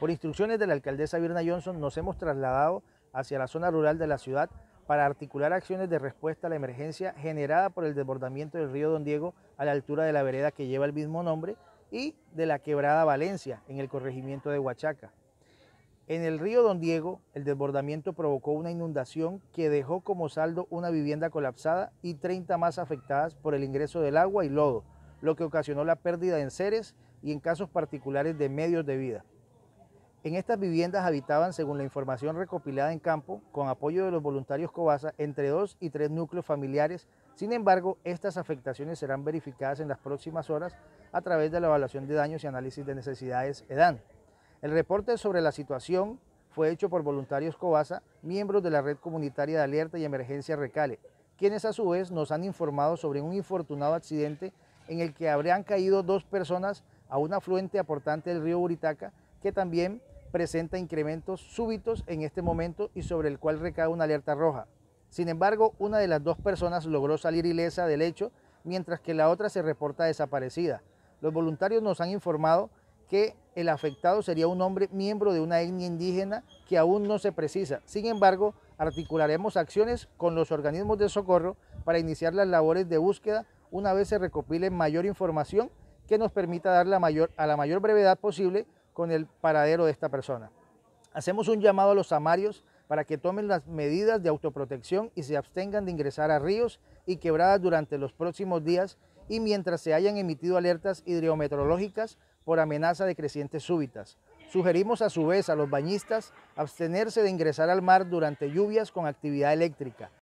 Por instrucciones de la alcaldesa Virna Johnson nos hemos trasladado hacia la zona rural de la ciudad para articular acciones de respuesta a la emergencia generada por el desbordamiento del río Don Diego a la altura de la vereda que lleva el mismo nombre y de la quebrada Valencia en el corregimiento de Huachaca. En el río Don Diego, el desbordamiento provocó una inundación que dejó como saldo una vivienda colapsada y 30 más afectadas por el ingreso del agua y lodo, lo que ocasionó la pérdida en seres y en casos particulares de medios de vida. En estas viviendas habitaban, según la información recopilada en campo, con apoyo de los voluntarios Cobasa, entre dos y tres núcleos familiares. Sin embargo, estas afectaciones serán verificadas en las próximas horas a través de la evaluación de daños y análisis de necesidades EDAN. El reporte sobre la situación fue hecho por voluntarios Cobasa, miembros de la Red Comunitaria de Alerta y Emergencia Recale, quienes a su vez nos han informado sobre un infortunado accidente en el que habrían caído dos personas a un afluente aportante del río Buritaca, que también presenta incrementos súbitos en este momento y sobre el cual recae una alerta roja. Sin embargo, una de las dos personas logró salir ilesa del hecho, mientras que la otra se reporta desaparecida. Los voluntarios nos han informado que el afectado sería un hombre miembro de una etnia indígena que aún no se precisa. Sin embargo, articularemos acciones con los organismos de socorro para iniciar las labores de búsqueda una vez se recopile mayor información que nos permita dar la mayor, a la mayor brevedad posible con el paradero de esta persona. Hacemos un llamado a los samarios para que tomen las medidas de autoprotección y se abstengan de ingresar a ríos y quebradas durante los próximos días y mientras se hayan emitido alertas hidrometeorológicas por amenaza de crecientes súbitas. Sugerimos a su vez a los bañistas abstenerse de ingresar al mar durante lluvias con actividad eléctrica.